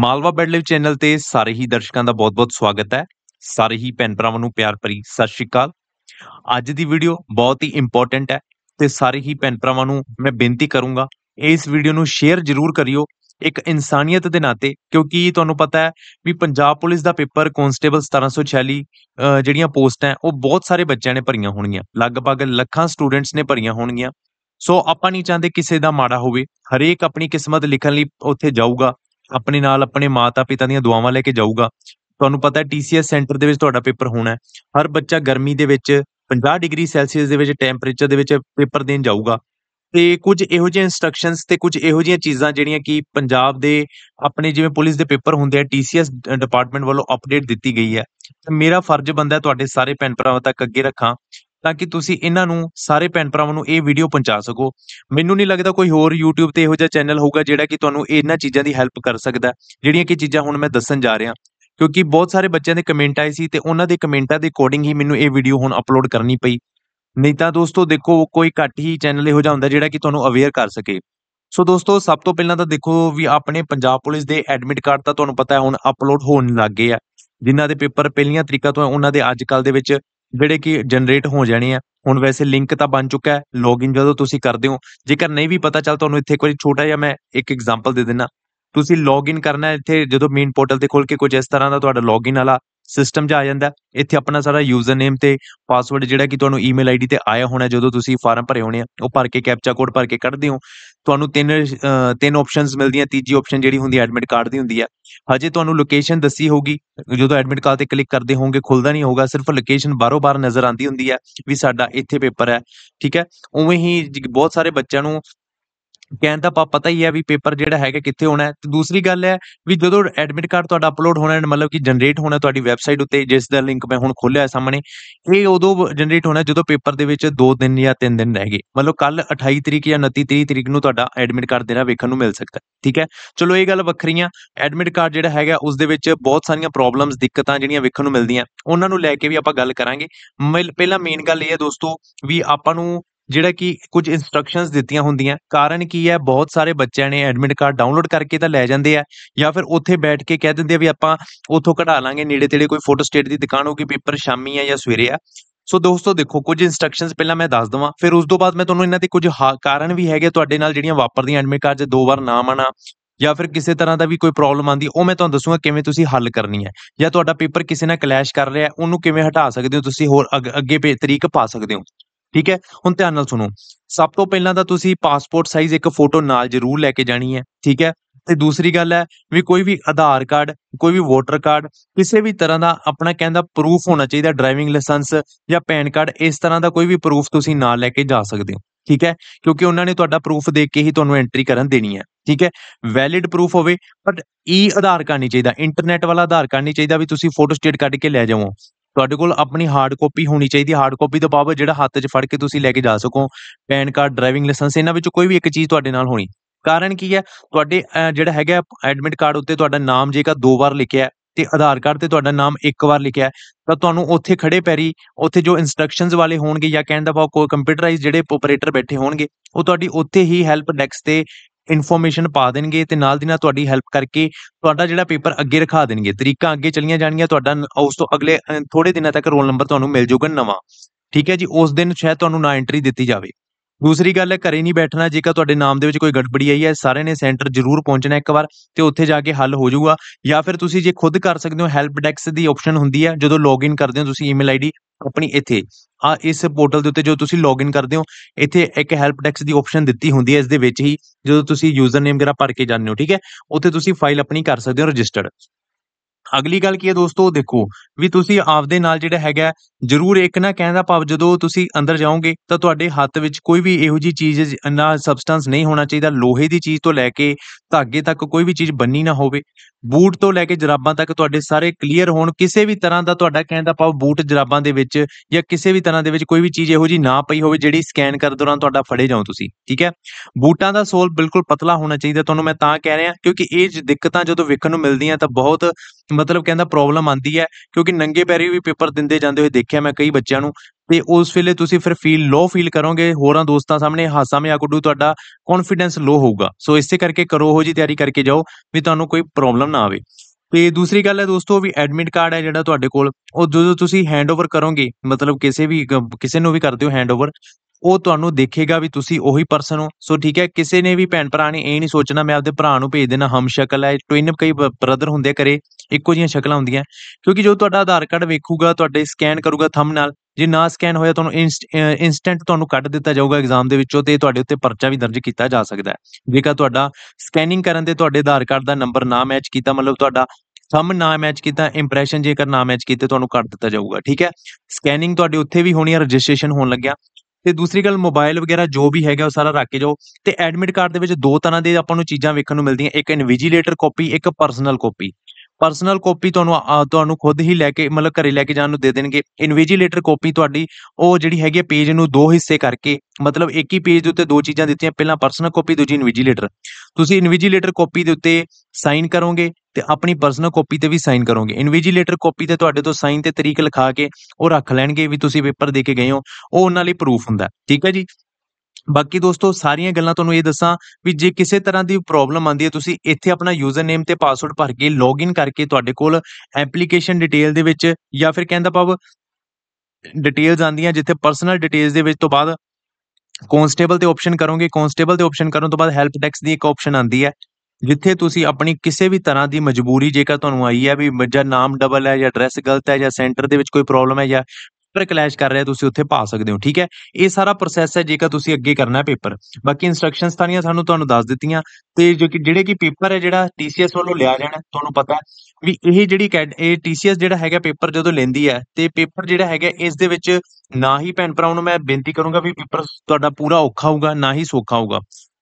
Malwa ਬੈਡਲਿਵ channel ਤੇ ਸਾਰੇ ਹੀ ਦਰਸ਼ਕਾਂ ਦਾ ਬਹੁਤ-ਬਹੁਤ ਸਵਾਗਤ ਹੈ ਸਾਰੇ ਹੀ ਭੈਣ ਭਰਾਵਾਂ ਨੂੰ ਪਿਆਰ ਭਰੀ ਸਤਿ ਸ਼੍ਰੀ ਅਕਾਲ ਅੱਜ ਦੀ ਵੀਡੀਓ ਬਹੁਤ ਹੀ ਇੰਪੋਰਟੈਂਟ ਹੈ ਤੇ ਸਾਰੇ ਹੀ ਭੈਣ ਭਰਾਵਾਂ ਨੂੰ ਮੈਂ ਬੇਨਤੀ ਕਰੂੰਗਾ ਇਸ ਵੀਡੀਓ ਨੂੰ ਸ਼ੇਅਰ ਜ਼ਰੂਰ ਕਰਿਓ ਇੱਕ ਇਨਸਾਨੀਅਤ ਦੇ ਨਾਤੇ ਕਿਉਂਕਿ ਤੁਹਾਨੂੰ ਪਤਾ ਹੈ ਵੀ ਪੰਜਾਬ ਪੁਲਿਸ ਦਾ ਪੇਪਰ ਕਨਸਟੇਬਲ 1746 ਜਿਹੜੀਆਂ ਪੋਸਟਾਂ ਹੈ ਉਹ ਬਹੁਤ ਸਾਰੇ ਬੱਚਿਆਂ ਨੇ ਭਰੀਆਂ ਹੋਣਗੀਆਂ ਲਗਭਗ ਲੱਖਾਂ ਸਟੂਡੈਂਟਸ ਨੇ ਭਰੀਆਂ ਹੋਣਗੀਆਂ ਸੋ ਆਪਾਂ ਨਹੀਂ ਚਾਹੁੰਦੇ ਕਿਸੇ ਦਾ ਮਾੜਾ ਹੋਵੇ ਹਰੇਕ ਆਪਣੀ ਕਿਸਮਤ ਲਿਖਣ ਲਈ ਉੱਥੇ ਜਾਊਗਾ ਆਪਣੇ ਨਾਲ ਆਪਣੇ ਮਾਤਾ-ਪਿਤਾ ਦੀਆਂ ਦੁਆਵਾਂ ਲੈ ਕੇ ਜਾਊਗਾ ਤੁਹਾਨੂੰ ਪਤਾ ਹੈ TCS ਸੈਂਟਰ ਦੇ ਵਿੱਚ ਤੁਹਾਡਾ ਪੇਪਰ ਹੋਣਾ ਹੈ ਹਰ ਬੱਚਾ ਗਰਮੀ ਦੇ ਵਿੱਚ 50 ਡਿਗਰੀ ਸੈਲਸੀਅਸ ਦੇ ਵਿੱਚ ਟੈਂਪਰੇਚਰ ਦੇ ਵਿੱਚ ਪੇਪਰ ਦੇਣ ਜਾਊਗਾ ਤੇ ਕੁਝ ਇਹੋ ਜਿਹੇ ਇਨਸਟਰਕਸ਼ਨਸ ਤੇ ਕੁਝ ਇਹੋ ਜਿਹੀਆਂ ਚੀਜ਼ਾਂ ਜਿਹੜੀਆਂ ਕਿ ਪੰਜਾਬ ਦੇ ਆਪਣੇ ਜਿਵੇਂ ਪੁਲਿਸ ਦੇ ਪੇਪਰ ਹੁੰਦੇ ਆ TCS ਡਿਪਾਰਟਮੈਂਟ ਵੱਲੋਂ ਅਪਡੇਟ ਦਿੱਤੀ ਗਈ ਹੈ ਮੇਰਾ ਫਰਜ਼ ਬੰਦਾ ਤੁਹਾਡੇ ਸਾਰੇ ਭੈਣ ਭਰਾਵਾਂ ਤੱਕ ਅੱਗੇ ਰੱਖਾਂ ਤਾਂ ਕਿ ਤੁਸੀਂ ਇਹਨਾਂ ਨੂੰ ਸਾਰੇ ਭੈਣ ਭਰਾਵਾਂ ਨੂੰ ਇਹ ਵੀਡੀਓ ਪਹੁੰਚਾ ਸਕੋ ਮੈਨੂੰ ਨਹੀਂ ਲੱਗਦਾ ਕੋਈ ਹੋਰ YouTube ਤੇ ਇਹੋ ਜਿਹਾ ਚੈਨਲ ਹੋਊਗਾ ਜਿਹੜਾ ਕਿ ਤੁਹਾਨੂੰ ਇਹਨਾਂ ਚੀਜ਼ਾਂ ਦੀ ਹੈਲਪ ਕਰ ਸਕਦਾ ਜਿਹੜੀਆਂ ਕਿ ਚੀਜ਼ਾਂ ਹੁਣ ਮੈਂ ਦੱਸਣ ਜਾ ਰਿਹਾ ਕਿਉਂਕਿ ਬਹੁਤ ਸਾਰੇ ਬੱਚਿਆਂ ਦੇ ਕਮੈਂਟ ਆਏ ਸੀ ਤੇ ਉਹਨਾਂ ਦੇ ਕਮੈਂਟਾਂ ਦੇ ਅਕੋਰਡਿੰਗ ਹੀ ਮੈਨੂੰ ਇਹ ਵੀਡੀਓ ਹੁਣ ਅਪਲੋਡ ਕਰਨੀ ਪਈ ਨਹੀਂ ਤਾਂ ਦੋਸਤੋ ਦੇਖੋ ਕੋਈ ਘੱਟ ਹੀ ਚੈਨਲ ਇਹੋ ਜਿਹਾ ਹੁੰਦਾ ਜਿਹੜਾ ਕਿ ਤੁਹਾਨੂੰ ਅਵੇਅਰ ਕਰ ਸਕੇ ਸੋ ਦੋਸਤੋ ਸਭ ਤੋਂ ਪਹਿਲਾਂ ਤਾਂ ਦੇਖੋ ਵੀ ਆਪਣੇ ਪੰਜਾਬ ਪੁਲਿਸ ਦੇ ਐਡਮਿਟ ਕਾਰਡ ਤਾਂ ਤੁਹਾਨੂੰ ਪਤਾ ਹੈ ਹੁਣ ਅਪਲੋਡ ਹੋਣ ਲੱਗ ਗਏ ਆ ਜਿਨ੍ਹਾਂ ਦੇ ਪੇਪਰ ਪਹਿਲੀਆਂ ਤਰੀਕਾ ਤੋਂ ਉਹਨਾਂ ਦੇ ਅੱਜਕੱਲ ਦੇ ਵਿੱਚ ਜਿਹੜੇ ਕਿ ਜਨਰੇਟ ਹੋ ਜਾਣੇ ਆ ਹੁਣ ਵੈਸੇ ਲਿੰਕ ਤਾਂ ਬਣ ਚੁੱਕਾ ਹੈ ਲੌਗਇਨ ਜਦੋਂ ਤੁਸੀਂ ਕਰਦੇ ਹੋ ਜੇਕਰ ਨਹੀਂ ਵੀ ਪਤਾ ਚੱਲ ਤੁਹਾਨੂੰ ਇੱਥੇ ਇੱਕ ਵਾਰੀ ਛੋਟਾ ਜਿਹਾ ਮੈਂ ਇੱਕ ਐਗਜ਼ਾਮਪਲ ਦੇ ਦਿੰਨਾ ਤੁਸੀਂ ਲੌਗਇਨ ਕਰਨਾ ਇੱਥੇ ਜਦੋਂ ਮੇਨ ਪੋਰਟਲ ਤੇ ਖੋਲ ਕੇ ਕੁਝ ਇਸ ਤਰ੍ਹਾਂ ਦਾ ਤੁਹਾਡਾ ਲੌਗਇਨ ਵਾਲਾ ਸਿਸਟਮ 'ਚ ਆ ਜਾਂਦਾ ਇੱਥੇ ਆਪਣਾ ਸਾਰਾ ਯੂਜ਼ਰ ਨੇਮ ਤੇ ਪਾਸਵਰਡ ਜਿਹੜਾ ਕਿ ਤੁਹਾਨੂੰ ਈਮੇਲ ਆਈਡੀ ਤੇ ਆਇਆ ਹੋਣਾ ਜਦੋਂ ਤੁਸੀਂ ਫਾਰਮ ਭਰੇ ਹੋਣੇ ਆ ਉਹ ਭਰ ਕੇ ਕੈਪਚਾ ਕੋਡ ਭਰ ਕੇ ਕੱਢਦੇ ਹੋ ਤੁਹਾਨੂੰ ਤਿੰਨ ਤਿੰਨ ਆਪਸ਼ਨਸ ਮਿਲਦੀਆਂ ਤੀਜੀ ਆਪਸ਼ਨ ਜਿਹੜੀ ਹੁੰਦੀ ਹੈ ਐਡਮਿਟ ਕਾਰਡ ਦੀ ਹੁੰਦੀ ਹੈ ਹਜੇ ਤੁਹਾਨੂੰ ਲੋਕੇਸ਼ਨ ਦੱਸੀ ਹੋਗੀ ਜਦੋਂ ਐਡਮਿਟ ਕਾਰਡ ਤੇ ਕਲਿੱਕ ਕਰਦੇ ਹੋਵੋਗੇ ਖੁੱਲਦਾ ਨਹੀਂ ਹੋਗਾ ਸਿਰਫ ਲੋਕੇਸ਼ਨ ਬਾਰੋ-ਬਾਰ ਨਜ਼ਰ ਆਉਂਦੀ ਹੁੰਦੀ ਹੈ ਵੀ ਸਾਡਾ ਇੱਥੇ ਪੇਪਰ ਹੈ ਠੀਕ ਹੈ ਉਵੇਂ ਹੀ ਬਹੁਤ ਸਾਰੇ ਬੱਚਿਆਂ ਨੂੰ ਕਹਿਣ ਦਾ ਪਤਾ ਹੀ ਹੈ ਵੀ ਪੇਪਰ ਜਿਹੜਾ ਹੈਗਾ ਕਿੱਥੇ ਹੋਣਾ ਹੈ ਤੇ ਦੂਸਰੀ ਗੱਲ ਹੈ ਵੀ ਜਦੋਂ ਐਡਮਿਟ ਕਾਰਡ ਤੁਹਾਡਾ ਅਪਲੋਡ ਹੋਣਾ ਹੈ ਮਤਲਬ ਕਿ ਜਨਰੇਟ ਹੋਣਾ ਤੁਹਾਡੀ ਵੈਬਸਾਈਟ ਉੱਤੇ ਜਿਸ ਦਾ ਲਿੰਕ ਮੈਂ ਹੁਣ ਖੋਲਿਆ ਸਾਹਮਣੇ ਇਹ ਉਦੋਂ ਜਨਰੇਟ ਹੋਣਾ ਜਦੋਂ ਪੇਪਰ ਦੇ ਵਿੱਚ 2 ਦਿਨ ਜਾਂ 3 ਦਿਨ ਰਹਿ ਗਏ ਮਤਲਬ ਕੱਲ 28 ਤਰੀਕ ਜਾਂ 29 30 ਤਰੀਕ ਨੂੰ ਤੁਹਾਡਾ ਐਡਮਿਟ ਕਾਰਡ ਦੇਣਾ ਵੇਖਣ ਨੂੰ ਮਿਲ ਸਕਦਾ ਠੀਕ ਹੈ ਚਲੋ ਇਹ ਗੱਲ ਵੱਖਰੀਆਂ ਐਡਮਿਟ ਕਾਰਡ ਜਿਹੜਾ ਹੈਗਾ ਉਸ ਦੇ ਵਿੱਚ ਬਹੁਤ ਸਾਰੀਆਂ ਪ੍ਰੋਬਲਮਸ ਦਿੱਕਤਾਂ ਜਿਹੜੀਆਂ ਵੇਖਣ ਨੂੰ ਮਿਲਦੀਆਂ ਉਹਨਾਂ ਨੂੰ ਲੈ ਕੇ ਵੀ ਆਪਾਂ ਗੱਲ ਕਰਾਂਗੇ ਪਹਿਲਾਂ ਮੇਨ ਗੱਲ ਇਹ ਹੈ ਦੋਸਤੋ ਵੀ ਆਪਾਂ ਨੂੰ ਜਿਹੜਾ ਕਿ ਕੁਝ ਇਨਸਟਰਕਸ਼ਨਸ ਦਿੱਤੀਆਂ ਹੁੰਦੀਆਂ ਕਾਰਨ ਕੀ ਹੈ ਬਹੁਤ ਸਾਰੇ ਬੱਚਿਆਂ ਨੇ ਐਡਮਿਟ ਕਾਰਡ ਡਾਊਨਲੋਡ ਕਰਕੇ ਤਾਂ ਲੈ ਜਾਂਦੇ ਆ ਜਾਂ ਫਿਰ ਉੱਥੇ ਬੈਠ ਕੇ ਕਹਿ ਦਿੰਦੇ ਆ ਵੀ ਆਪਾਂ ਉੱਥੋਂ ਕਢਾ ਲਾਂਗੇ ਨੇੜੇ ਤੇੜੇ ਕੋਈ ਫੋਟੋ ਸਟੇਟ ਦੀ ਦੁਕਾਨ ਹੋਗੀ ਪੇਪਰ ਸ਼ਾਮੀ ਆ ਜਾਂ ਸਵੇਰੇ ਆ ਸੋ ਦੋਸਤੋ ਦੇਖੋ ਕੁਝ ਇਨਸਟਰਕਸ਼ਨਸ ਪਹਿਲਾਂ ਮੈਂ ਦੱਸ ਦਵਾਂ ਫਿਰ ਉਸ ਤੋਂ ਬਾਅਦ ਮੈਂ ਤੁਹਾਨੂੰ ਇਹਨਾਂ ਦੇ ਕੁਝ ਕਾਰਨ ਵੀ ਹੈਗੇ ਤੁਹਾਡੇ ਨਾਲ ਜਿਹੜੀਆਂ ਵਾਪਰਦੀਆਂ ਐਡਮਿਟ ਕਾਰਡ ਜੇ ਦੋ ਵਾਰ ਨਾਮ ਆਣਾ ਜਾਂ ਫਿਰ ਕਿਸੇ ਤਰ੍ਹਾਂ ਦਾ ਵੀ ਕੋਈ ਪ੍ਰੋਬਲਮ ਆਂਦੀ ਉਹ ਮੈਂ ਤੁਹਾਨੂੰ ਦੱਸੂਗਾ ਕਿਵੇਂ ਤੁਸੀਂ ਹੱਲ ਕਰਨੀ ਹੈ ਜਾਂ ਤੁਹਾਡਾ ਪੇਪਰ ਕਿਸੇ ਨਾਲ ਕਲੈਸ਼ ਕਰ ਰਿਹਾ ਉਹਨੂੰ ਕਿਵੇਂ ਹਟਾ ਸਕਦੇ ਹੋ ਤੁਸੀਂ ਹੋਰ ਅੱਗੇ ਤਰੀਕ ਪਾ ਸਕਦੇ ਹੋ ਠੀਕ ਹੈ ਹੁਣ ਧਿਆਨ ਨਾਲ ਸੁਣੋ ਸਭ ਤੋਂ ਪਹਿਲਾਂ ਤਾਂ ਤੁਸੀਂ ਪਾਸਪੋਰਟ ਸਾਈਜ਼ ਇੱਕ ਫੋਟੋ ਨਾਲ ਜ਼ਰੂਰ ਲੈ ਕੇ ਜਾਣੀ ਹੈ ਠੀਕ ਹੈ ਤੇ ਦੂਸਰੀ ਗੱਲ ਹੈ ਵੀ ਕੋਈ ਵੀ ਆਧਾਰ ਕਾਰਡ ਕੋਈ ਵੀ ਵੋਟਰ ਕਾਰਡ ਕਿਸੇ ਵੀ ਤਰ੍ਹਾਂ ਦਾ ਆਪਣਾ ਕਹਿੰਦਾ ਪ੍ਰੂਫ ਹੋਣਾ ਚਾਹੀਦਾ ਡਰਾਈਵਿੰਗ ਲਾਇਸੈਂਸ ਜਾਂ ਪੈਨ ਕਾਰਡ ਇਸ ਤਰ੍ਹਾਂ ਦਾ ਕੋਈ ਵੀ ਪ੍ਰੂਫ ਤੁਸੀਂ ਨਾਲ ਲੈ ਕੇ ਜਾ ਸਕਦੇ ਹੋ ਠੀਕ ਹੈ ਕਿਉਂਕਿ ਉਹਨਾਂ ਨੇ ਤੁਹਾਡਾ ਪ੍ਰੂਫ ਦੇ ਕੇ ਹੀ ਤੁਹਾਨੂੰ ਐਂਟਰੀ ਕਰਨ ਦੇਣੀ ਹੈ ਠੀਕ ਹੈ ਵੈਲਿਡ ਪ੍ਰੂਫ ਹੋਵੇ ਬਟ ਈ ਆਧਾਰ ਕਾਰਡ ਨਹੀਂ ਚਾਹੀਦਾ ਇੰਟਰਨੈਟ ਵਾਲਾ ਆਧਾਰ ਕਾਰਡ ਨਹੀਂ ਚਾਹੀਦਾ ਵੀ ਤੁਸੀਂ ਫੋਟੋ ਸਟੇਟ ਕੱਢ ਕੇ ਲੈ ਜਾਵੋ ਤੁਹਾਡੇ ਕੋਲ ਆਪਣੀ ਹਾਰਡ ਕਾਪੀ ਹੋਣੀ ਚਾਹੀਦੀ ਹਾਰਡ ਕਾਪੀ ਤੋਂ ਬਾਅਦ ਜਿਹੜਾ ਹੱਥ 'ਚ ਫੜ ਕੇ ਤੁਸੀਂ ਲੈ ਕੇ ਜਾ ਸਕੋ ਪੈਨ ਕਾਰਡ ਡਰਾਈਵਿੰਗ ਲਾਇਸੈਂਸ ਇਹਨਾਂ ਵਿੱਚ ਕੋਈ ਵੀ ਇੱਕ ਚੀਜ਼ ਤੁਹਾਡੇ ਨਾਲ ਹੋਣੀ ਕਾਰਨ ਕੀ ਹੈ ਤੁਹਾਡੇ ਜਿਹੜਾ ਹੈਗਾ ਐਡਮਿਟ ਕਾਰਡ ਉੱਤੇ ਤੁਹਾਡਾ ਨਾਮ ਜੇਕਰ ਦੋ ਵਾਰ ਲਿਖਿਆ ਤੇ ਆਧਾਰ ਕਾਰਡ ਤੇ ਤੁਹਾਡਾ ਨਾਮ ਇੱਕ ਵਾਰ ਲਿਖਿਆ ਤਾਂ ਤੁਹਾਨੂੰ ਉੱਥੇ ਖੜੇ ਪੈਰੀ ਉੱਥੇ ਜੋ ਇਨਸਟਰਕਸ਼ਨਸ ਵਾਲੇ ਹੋਣਗੇ ਜਾਂ ਕਹਿੰਦਾ ਦਾ ਕੋਈ ਕੰਪਿਊਟਰਾਈਜ਼ ਜਿਹੜੇ ਆਪਰੇਟਰ ਬੈਠੇ ਹੋਣਗੇ ਉਹ ਤੁਹਾਡੀ ਉੱਥੇ ਹੀ ਹੈਲਪ ਡੈਸਕ ਤੇ ਇਨਫੋਰਮੇਸ਼ਨ ਪਾ ਦੇਣਗੇ ਤੇ ਨਾਲ ਦੀ ਨਾਲ ਤੁਹਾਡੀ ਹੈਲਪ ਕਰਕੇ ਤੁਹਾਡਾ ਜਿਹੜਾ ਪੇਪਰ ਅੱਗੇ ਰਖਾ ਦੇਣਗੇ ਤਰੀਕਾ ਅੱਗੇ ਚਲੀਆਂ ਜਾਣਗੀਆਂ ਤੁਹਾਡਾ ਉਸ ਤੋਂ ਅਗਲੇ ਥੋੜੇ ਦਿਨਾਂ ਤੱਕ ਰੋਲ ਨੰਬਰ ਤੁਹਾਨੂੰ ਮਿਲ ਜਾਊਗਾ ਨਵਾਂ ਠੀਕ ਹੈ ਜੀ ਉਸ ਦਿਨ ਸ਼ਾਇਦ ਤੁਹਾਨੂੰ ਨਾ ਐਂਟਰੀ ਦਿੱਤੀ ਜਾਵੇ ਦੂਸਰੀ ਗੱਲ ਹੈ ਘਰੇ ਨਹੀਂ ਬੈਠਣਾ ਜੇਕਰ ਤੁਹਾਡੇ ਨਾਮ ਦੇ ਵਿੱਚ ਕੋਈ ਗੜਬੜੀ ਆਈ ਹੈ ਸਾਰੇ ਨੇ ਸੈਂਟਰ ਜ਼ਰੂਰ ਪਹੁੰਚਣਾ ਇੱਕ ਵਾਰ ਤੇ ਉੱਥੇ ਜਾ ਕੇ ਹੱਲ ਹੋ ਜਾਊਗਾ ਜਾਂ ਫਿਰ ਤੁਸੀਂ ਜੇ ਖੁਦ ਕਰ ਸਕਦੇ ਹੋ ਹੈਲਪ ਡੈਸਕ ਦੀ ਆਪਸ਼ਨ ਹੁੰਦੀ ਹੈ ਜਦੋਂ ਲੌਗਇਨ ਕਰਦੇ ਹੋ ਤੁਸੀਂ ਈਮੇਲ ਆਈਡੀ ਆਪਣੀ ਇੱਥੇ ਆ ਇਸ ਪੋਰਟਲ ਦੇ ਉੱਤੇ ਜਦੋਂ ਤੁਸੀਂ ਲੌਗਇਨ ਕਰਦੇ ਹੋ ਇੱਥੇ ਇੱਕ ਹੈਲਪ ਡੈਸਕ ਦੀ ਆਪਸ਼ਨ ਦਿੱਤੀ ਹੁੰਦੀ ਹੈ ਇਸ ਦੇ ਵਿੱਚ ਹੀ ਜਦੋਂ ਤੁਸੀਂ ਯੂਜ਼ਰ ਨੇਮ ਵਗੈਰਾ ਭਰ ਕੇ ਜਾਂਦੇ ਹੋ ਠੀਕ ਹੈ ਉੱਥੇ ਤੁਸੀਂ ਫਾਈਲ ਆਪਣੀ ਕਰ ਸਕਦੇ ਹੋ ਰਜਿਸਟਰਡ ਅਗਲੀ ਗੱਲ ਕੀ ਹੈ ਦੋਸਤੋ ਦੇਖੋ ਵੀ ਤੁਸੀਂ ਆਪਦੇ ਨਾਲ ਜਿਹੜਾ ਹੈਗਾ ਜ਼ਰੂਰ ਇੱਕ ਨਾ ਕਹਿਣ ਦਾ ਭਾਵ ਜਦੋਂ ਤੁਸੀਂ ਅੰਦਰ ਜਾਓਗੇ ਤਾਂ ਤੁਹਾਡੇ ਹੱਥ ਵਿੱਚ ਕੋਈ ਵੀ ਇਹੋ ਜੀ ਚੀਜ਼ ਨਾ ਸਬਸਟੈਂਸ ਨਹੀਂ ਹੋਣਾ ਚਾਹੀਦਾ ਲੋਹੇ ਦੀ ਚੀਜ਼ ਤੋਂ ਲੈ ਕੇ ਧਾਗੇ ਤੱਕ ਕੋਈ ਵੀ ਚੀਜ਼ ਬੰਨੀ ਨਾ ਹੋਵੇ ਬੂਟ ਤੋਂ ਲੈ ਕੇ ਜਰਾਬਾਂ ਤੱਕ ਤੁਹਾਡੇ ਸਾਰੇ ਕਲੀਅਰ ਹੋਣ ਕਿਸੇ ਵੀ ਤਰ੍ਹਾਂ ਦਾ ਤੁਹਾਡਾ ਕਹਿਣ ਦਾ ਭਾਵ ਬੂਟ ਜਰਾਬਾਂ ਦੇ ਵਿੱਚ ਜਾਂ ਕਿਸੇ ਵੀ ਤਰ੍ਹਾਂ ਦੇ ਵਿੱਚ ਕੋਈ ਵੀ ਚੀਜ਼ ਇਹੋ ਜੀ ਨਾ ਪਈ ਹੋਵੇ ਜਿਹੜੀ ਸਕੈਨ ਕਰਨ ਦੌਰਾਨ ਤੁਹਾਡਾ ਫੜੇ ਜਾਓ ਤੁਸੀਂ ਠੀਕ ਹੈ ਬੂਟਾਂ ਦਾ ਸੋਲ ਬਿਲਕੁਲ ਪਤਲਾ ਹੋਣਾ ਚਾਹੀਦਾ ਤੁਹਾਨੂੰ ਮੈਂ ਤਾਂ ਕਹਿ ਰਿਹਾ ਕਿਉਂਕਿ ਇਹ ਦਿੱਕਤਾਂ ਜਦੋਂ ਵੇਖਣ ਨੂੰ ਮਿਲਦੀਆਂ ਤਾਂ ਬਹੁਤ ਮਤਲਬ ਕਹਿੰਦਾ ਪ੍ਰੋਬਲਮ ਆਂਦੀ ਹੈ ਕਿਉਂਕਿ ਨੰਗੇ ਪੈਰੀ ਵੀ ਪੇਪਰ ਦਿੰਦੇ ਜਾਂਦੇ ਹੋਏ ਦੇਖਿਆ ਮੈਂ ਕਈ ਬੱਚਿਆਂ ਨੂੰ ਤੇ ਉਸ ਵੇਲੇ ਤੁਸੀਂ ਫਿਰ ਫੀਲ ਲੋ ਫੀਲ ਕਰੋਗੇ ਹੋਰਾਂ ਦੋਸਤਾਂ ਸਾਹਮਣੇ ਹਾਸਾ ਮਜ਼ਾਕ ਉਡੂ ਤੁਹਾਡਾ ਕੌਨਫੀਡੈਂਸ ਲੋ ਹੋਊਗਾ ਸੋ ਇਸੇ ਕਰਕੇ ਕਰੋ ਹੋ ਜੀ ਤਿਆਰੀ ਕਰਕੇ ਜਾਓ ਵੀ ਤੁਹਾਨੂੰ ਕੋਈ ਪ੍ਰੋਬਲਮ ਨਾ ਆਵੇ ਤੇ ਦੂਸਰੀ ਗੱਲ ਹੈ ਦੋਸਤੋ ਵੀ ਐਡਮਿਟ ਕਾਰਡ ਹੈ ਜਿਹੜਾ ਤੁਹਾਡੇ ਕੋਲ ਉਹ ਜਦੋਂ ਤੁਸੀਂ ਹੈਂਡਓਵਰ ਕਰੋਗੇ ਮਤਲਬ ਕਿਸੇ ਵੀ ਕਿਸੇ ਨੂੰ ਵੀ ਕਰਦੇ ਹੋ ਹੈਂਡਓਵਰ ਉਹ ਤੁਹਾਨੂੰ ਦੇਖੇਗਾ ਵੀ ਤੁਸੀਂ ਉਹੀ ਪਰਸਨ ਹੋ ਸੋ ਠੀਕ ਹੈ ਕਿਸੇ ਨੇ ਵੀ ਭੈਣ ਭਰਾ ਨੇ ਇਹ ਨਹੀਂ ਸੋਚਣਾ ਮੈਂ ਆਪਦੇ ਭਰਾ ਨੂੰ ਭੇਜ ਦੇਣਾ ਹਮ ਸ਼ਕਲ ਹੈ ਟਵਿਨ ਕਈ ਬ੍ਰਦਰ ਹੁੰਦੇ ਕਰੇ ਇੱਕੋ ਜਿਹੀਆਂ ਸ਼ਕਲਾਂ ਹੁੰਦੀਆਂ ਕਿਉਂਕਿ ਜੋ ਤੁਹਾਡਾ ਆਧਾਰ ਕਾਰਡ ਵੇਖੂਗਾ ਤੁਹਾਡੇ ਸਕੈਨ ਕਰੂਗਾ ਥੰਬ ਨਾਲ ਜੇ ਨਾ ਸਕੈਨ ਹੋਇਆ ਤੁਹਾਨੂੰ ਇਨਸਟੈਂਟ ਤੁਹਾਨੂੰ ਕੱਢ ਦਿੱਤਾ ਜਾਊਗਾ ਐਗਜ਼ਾਮ ਦੇ ਵਿੱਚੋਂ ਤੇ ਤੁਹਾਡੇ ਉੱਤੇ ਪਰਚਾ ਵੀ ਦਰਜ ਕੀਤਾ ਜਾ ਸਕਦਾ ਹੈ ਜੇਕਰ ਤੁਹਾਡਾ ਸਕੈਨਿੰਗ ਕਰਨ ਤੇ ਤੁਹਾਡੇ ਆਧਾਰ ਕਾਰਡ ਦਾ ਨੰਬਰ ਨਾ ਮੈਚ ਕੀਤਾ ਮਤਲਬ ਤੁਹਾਡਾ ਥੰਬ ਨਾ ਮੈਚ ਕੀਤਾ ਇੰਪ੍ਰੈਸ਼ਨ ਜੇਕਰ ਨਾ ਮੈਚ ਕੀਤੇ ਤੁਹਾਨੂੰ ਕੱਢ ਦਿੱਤਾ ਜਾਊਗਾ ਠੀਕ ਹੈ ਸਕੈਨਿੰਗ ਤੁਹਾਡੇ ਉੱਥੇ ਵੀ ਹੋਣੀ ਹੈ ਰਜਿਸਟ੍ਰੇਸ਼ਨ ਹੋਣ ਲੱਗਿਆ ਤੇ ਦੂਸਰੀ ਗੱਲ ਮੋਬਾਈਲ ਵਗੈਰਾ ਜੋ ਵੀ ਹੈਗਾ ਉਹ ਸਾਰਾ ਰੱਖ ਕੇ ਜਾਓ ਤੇ ਐਡਮਿਟ ਕਾਰਡ ਦੇ ਵਿੱਚ ਦੋ ਤਰ੍ਹਾਂ ਦੇ ਆਪਾਂ ਨੂੰ ਚੀਜ਼ਾਂ ਵੇਖਣ ਨੂੰ ਮਿਲਦੀਆਂ ਇੱਕ ਇਨਵਿਜੀਲੇਟਰ ਕਾਪੀ ਇੱਕ ਪਰਸਨਲ ਕਾਪੀ ਪਰਸਨਲ ਕਾਪੀ ਤੁਹਾਨੂੰ ਤੁਹਾਨੂੰ ਖੁਦ ਹੀ ਲੈ ਕੇ ਮਤਲਬ ਘਰੇ ਲੈ ਕੇ ਜਾਣ ਨੂੰ ਦੇ ਦੇਣਗੇ ਇਨਵਿਜੀਲੇਟਰ ਕਾਪੀ ਤੁਹਾਡੀ ਉਹ ਜਿਹੜੀ ਹੈਗੀ ਪੇਜ ਨੂੰ ਦੋ ਹਿੱਸੇ ਕਰਕੇ ਮਤਲਬ ਇੱਕ ਹੀ ਪੇਜ ਦੇ ਉੱਤੇ ਦੋ ਚੀਜ਼ਾਂ ਦਿੱਤੀਆਂ ਪਹਿਲਾਂ ਪਰਸਨਲ ਕਾਪੀ ਦੂਜੀ ਇਨਵਿਜੀਲੇਟਰ ਤੁਸੀਂ ਇਨਵਿਜੀਲੇਟਰ ਕਾਪੀ ਦੇ ਉੱਤੇ ਸਾਈਨ ਕਰੋਗੇ ਤੇ ਆਪਣੀ ਪਰਸਨਲ ਕਾਪੀ ਤੇ ਵੀ ਸਾਈਨ ਕਰੋਗੇ ਇਨਵਿਜੀਲੇਟਰ ਕਾਪੀ ਤੇ ਤੁਹਾਡੇ ਤੋਂ ਸਾਈਨ ਤੇ ਤਰੀਕ ਲਿਖਾ ਕੇ ਉਹ ਰੱਖ ਲੈਣਗੇ ਵੀ ਤੁਸੀਂ ਪੇਪਰ ਦੇ ਕੇ ਗਏ ਹੋ ਉਹ ਉਹਨਾਂ ਲਈ ਪ੍ਰੂਫ ਹੁੰਦਾ ਠੀਕ ਹੈ ਜੀ ਬਾਕੀ ਦੋਸਤੋ ਸਾਰੀਆਂ ਗੱਲਾਂ ਤੁਹਾਨੂੰ ਇਹ ਦੱਸਾਂ ਵੀ ਜੇ ਕਿਸੇ ਤਰ੍ਹਾਂ ਦੀ ਪ੍ਰੋਬਲਮ ਆਂਦੀ ਹੈ ਤੁਸੀਂ ਇੱਥੇ ਆਪਣਾ ਯੂਜ਼ਰ ਨੇਮ ਤੇ ਪਾਸਵਰਡ ਭਰ ਕੇ ਲੌਗਇਨ ਕਰਕੇ ਤੁਹਾਡੇ ਕੋਲ ਐਪਲੀਕੇਸ਼ਨ ਡਿਟੇਲ ਦੇ ਵਿੱਚ ਜਾਂ ਫਿਰ ਕਹਿੰਦਾ ਪਾਵ ਡਿਟੇਲਸ ਆਂਦੀਆਂ ਜਿੱਥੇ ਪਰਸਨਲ ਡਿਟੇਲਸ ਦੇ ਵਿੱਚ ਤੋਂ ਬਾਅਦ ਕਨਸਟੇਬਲ ਤੇ ਆਪਸ਼ਨ ਕਰੋਗੇ ਕਨਸਟੇਬਲ ਤੇ ਆਪਸ਼ਨ ਕਰਨ ਤੋਂ ਬਾਅਦ ਹੈਲਪ ਡੈਕਸ ਦੀ ਇੱਕ ਆਪਸ਼ਨ ਆਂਦੀ ਹੈ ਜਿੱਥੇ ਤੁਸੀਂ ਆਪਣੀ ਕਿਸੇ ਵੀ ਤਰ੍ਹਾਂ ਦੀ ਮਜਬੂਰੀ ਜੇਕਰ ਤੁਹਾਨੂੰ ਆਈ ਹੈ ਵੀ ਜਾਂ ਨਾਮ ਡਬਲ ਹੈ ਜਾਂ ਐਡਰੈਸ ਗਲਤ ਹੈ ਜਾਂ ਸੈਂਟਰ ਦੇ ਵਿੱਚ ਕੋਈ ਪ੍ਰੋਬਲਮ ਹੈ ਜਾਂ ਪੇਪਰ ਕਲੈਸ਼ ਕਰ ਰਿਹਾ ਤੁਸੀਂ ਉੱਥੇ ਪਾ ਸਕਦੇ ਹੋ ਠੀਕ ਹੈ ਇਹ ਸਾਰਾ ਪ੍ਰੋਸੈਸ ਹੈ ਜੇਕਰ ਤੁਸੀਂ ਅੱਗੇ ਕਰਨਾ ਹੈ ਪੇਪਰ ਬਾਕੀ ਇਨਸਟਰਕਸ਼ਨਸ ਤਾਂ ਨਹੀਂ ਸਾਨੂੰ ਤੁਹਾਨੂੰ ਦੱਸ ਦਿੱਤੀਆਂ ਤੇ ਜੋ ਕਿ ਜਿਹੜੇ ਕਿ ਪੇਪਰ ਹੈ ਜਿਹੜਾ TCS ਵੱਲੋਂ ਲਿਆ ਜਾਣਾ ਤੁਹਾਨੂੰ ਪਤਾ ਹੈ ਵੀ ਇਹ ਜਿਹੜੀ ਇਹ TCS ਜਿਹੜਾ ਹੈਗਾ ਪੇਪਰ ਜਦੋਂ ਲੈਂਦੀ ਹੈ ਤੇ ਪੇਪਰ ਜਿਹੜਾ ਹੈਗਾ ਇਸ ਦੇ ਵਿੱਚ ਨਾ ਹੀ ਭੈਣ ਭਰਾਵਾਂ ਨੂੰ ਮੈਂ ਬੇਨਤੀ ਕਰੂੰਗਾ ਵੀ ਪੇਪਰ ਤੁਹਾਡਾ ਪੂਰਾ ਔਖਾ ਹੋਊਗਾ ਨਾ ਹੀ ਸੌਖਾ ਹੋਊਗਾ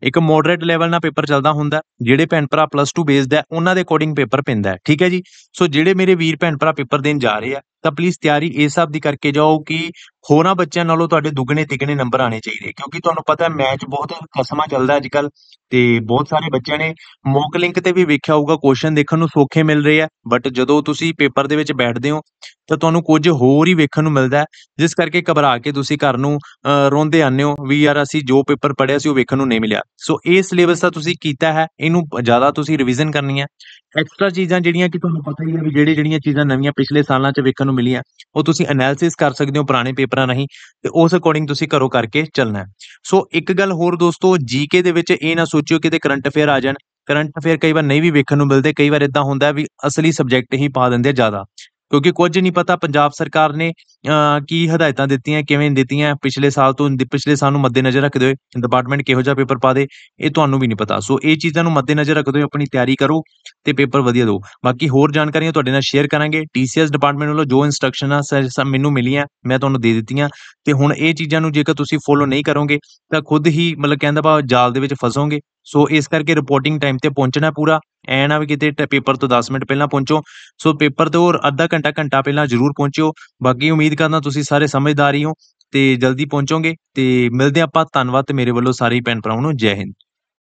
ਇੱਕ ਮੋਡਰੇਟ ਲੈਵਲ ਨਾਲ ਪੇਪਰ ਚੱਲਦਾ ਹੁੰਦਾ ਜਿਹੜੇ ਭੈਣ ਭਰਾ ਪਲੱਸ 2 ਬੇਸਡ ਹੈ ਉਹਨਾਂ ਦੇ ਅਕੋਰਡਿੰਗ ਪੇਪਰ ਪੈਂਦਾ ਠੀਕ ਹੈ ਜੀ ਸੋ ਜਿਹੜੇ ਮੇਰੇ ਵੀਰ ਭੈਣ ਭਰਾ ਪੇਪਰ ਦੇਣ ਜਾ ਰਹੇ ਆ ਤਾਂ ਪਲੀਜ਼ ਤਿਆਰੀ ਇਸ ਸਭ ਦੀ ਕਰਕੇ ਜਾਓ ਕਿ ਹੋਰਾਂ ਬੱਚਿਆਂ ਨਾਲੋਂ ਤੁਹਾਡੇ ਦੁੱਗਣੇ ਤਿਗਣੇ ਨੰਬਰ ਆਣੇ ਚਾਹੀਦੇ ਕਿਉਂਕਿ ਤੁਹਾਨੂੰ ਪਤਾ ਮੈਚ ਬਹੁਤ ਕਸਮਾ ਚੱਲਦਾ ਅੱਜ ਕੱਲ ਤੇ ਬਹੁਤ ਸਾਰੇ ਬੱਚਿਆਂ ਨੇ ਮੌਕ ਲਿੰਕ ਤੇ ਵੀ ਵੇਖਿਆ ਹੋਊਗਾ ਕੁਐਸਚਨ ਦੇਖਣ ਨੂੰ ਸੌਖੇ ਮਿਲ ਰਹੇ ਆ ਬਟ ਜਦੋਂ ਤੁਸੀਂ ਪੇਪਰ ਦੇ ਵਿੱਚ ਬੈਠਦੇ ਹੋ ਤਾਂ ਤੁਹਾਨੂੰ ਕੁਝ ਹੋਰ ਹੀ ਵੇਖਣ ਨੂੰ ਮਿਲਦਾ ਜਿਸ ਕਰਕੇ ਘਬਰਾ ਕੇ ਤੁਸੀਂ ਘਰ ਨੂੰ ਰੋਂਦੇ ਆਨੇ ਹੋ ਵੀ ਯਾਰ ਅਸੀਂ ਜੋ ਪੇਪਰ ਪੜਿਆ ਸੀ ਉਹ ਵੇਖਣ ਨੂੰ ਨਹੀਂ ਮਿਲਿਆ ਸੋ ਇਹ ਸਿਲੇਬਸ ਦਾ ਤੁਸੀਂ ਕੀਤਾ ਹੈ ਇਹਨੂੰ ਜ਼ਿਆਦਾ ਤੁਸੀਂ ਰਿਵੀਜ਼ਨ ਕਰਨੀ ਹੈ ਐਕਸਟਰਾ ਚੀਜ਼ਾਂ ਜਿਹੜੀਆਂ ਕਿ ਤੁਹਾਨੂੰ ਪਤਾ ਹੀ ਹੈ ਵੀ ਜਿਹੜੇ ਜਿਹੜੀਆਂ ਚੀਜ਼ਾਂ ਨਵੀਆਂ ਪਿਛਲੇ ਸਾਲਾਂ 'ਚ ਵੇਖਣ ਤੁਹਾਨੂੰ ਮਿਲੀ ਉਹ ਤੁਸੀਂ ਐਨਾਲਿਸਿਸ ਕਰ ਸਕਦੇ ਹੋ ਪੁਰਾਣੇ ਪੇਪਰਾਂ ਨਹੀਂ ਤੇ ਉਸ ਅਕੋਰਡਿੰਗ ਤੁਸੀਂ ਘਰੋਂ ਕਰਕੇ ਚੱਲਣਾ ਸੋ ਇੱਕ ਗੱਲ ਹੋਰ ਦੋਸਤੋ ਜੀਕੇ ਦੇ ਵਿੱਚ ਇਹ ਨਾ ਸੋਚਿਓ ਕਿਤੇ ਕਰੰਟ ਅਫੇਅਰ ਆ ਜਾਣ ਕਰੰਟ ਅਫੇਅਰ ਕਈ ਵਾਰ ਨਹੀਂ ਵੀ ਵੇਖਣ ਨੂੰ ਮਿਲਦੇ ਕਈ ਵਾਰ ਇਦਾਂ ਹੁੰਦਾ ਵੀ ਅਸਲੀ ਸਬਜੈਕਟ ਹੀ ਪਾ ਦਿੰਦੇ ਜ਼ਿਆਦਾ ਕਿਉਂਕਿ ਕੁਝ ਨਹੀਂ ਪਤਾ ਪੰਜਾਬ ਸਰਕਾਰ ਨੇ ਕੀ ਹਦਾਇਤਾਂ ਦਿੱਤੀਆਂ ਕਿਵੇਂ ਦਿੱਤੀਆਂ ਪਿਛਲੇ ਸਾਲ ਤੋਂ ਪਿਛਲੇ ਸਾਲ ਨੂੰ ਮੱਦੇ ਨਜ਼ਰ ਰੱਖਦੇ ਹੋਏ ਡਿਪਾਰਟਮੈਂਟ ਕਿਹੋ ਜਿਹਾ ਪੇਪਰ ਪਾ ਦੇ ਇਹ ਤੁਹਾਨੂੰ ਵੀ ਨਹੀਂ ਪਤਾ ਸੋ ਇਹ ਚੀਜ਼ਾਂ ਨੂੰ ਮੱਦੇ ਨਜ਼ਰ ਰੱਖਦੇ ਹੋਏ ਆਪਣੀ ਤਿਆਰੀ ਕਰੋ ਤੇ ਪੇਪਰ ਵਧੀਆ ਦਿਓ ਬਾਕੀ ਹੋਰ ਜਾਣਕਾਰੀਆਂ ਤੁਹਾਡੇ ਨਾਲ ਸ਼ੇਅਰ ਕਰਾਂਗੇ ਟੀਸੀਐਸ ਡਿਪਾਰਟਮੈਂਟ ਵੱਲੋਂ ਜੋ ਇਨਸਟਰਕਸ਼ਨਾਂ ਸਭ ਮੈਨੂੰ ਮਿਲੀਆਂ ਮੈਂ ਤੁਹਾਨੂੰ ਦੇ ਦਿੱਤੀਆਂ ਤੇ ਹੁਣ ਇਹ ਚੀਜ਼ਾਂ ਨੂੰ ਜੇਕਰ ਤੁਸੀਂ ਫੋਲੋ ਨਹੀਂ ਕਰੋਗੇ ਤਾਂ ਖੁਦ ਹੀ ਮਤਲਬ ਕਹਿੰਦਾ ਬਾ ਜਾਲ ਦੇ ਵਿੱਚ ਫਸੋਗੇ ਸੋ ਇਸ ਕਰਕੇ ਰਿਪੋਰਟਿੰਗ ਟਾਈਮ ਤੇ ਪਹੁੰਚਣਾ ਪੂਰਾ ਐ ਨਾ ਵੀ ਕਿਤੇ ਪੇਪਰ ਤੋਂ 10 ਮਿੰਟ ਪਹਿਲਾਂ ਪਹੁੰਚੋ ਸੋ ਪੇਪਰ ਤੋਂ ਹੋਰ ਅੱਧਾ ਘੰਟਾ ਘੰਟਾ ਪਹਿਲਾਂ ਜ਼ਰੂਰ ਪਹੁੰਚਿਓ ਬਾਕੀ ਉਮੀਦ ਕਰਦਾ ਤੁਸੀਂ ਸਾਰੇ ਸਮਝਦਾਰੀ ਹੋ ਤੇ ਜਲਦੀ ਪਹੁੰਚੋਗੇ ਤੇ ਮਿਲਦੇ ਆਪਾਂ ਧੰਨਵਾਦ ਤੇ ਮੇਰੇ ਵੱਲੋਂ ਸਾਰੇ ਪੈਨ ਭਰਾਵਾਂ ਨੂੰ ਜੈ ਹਿੰਦ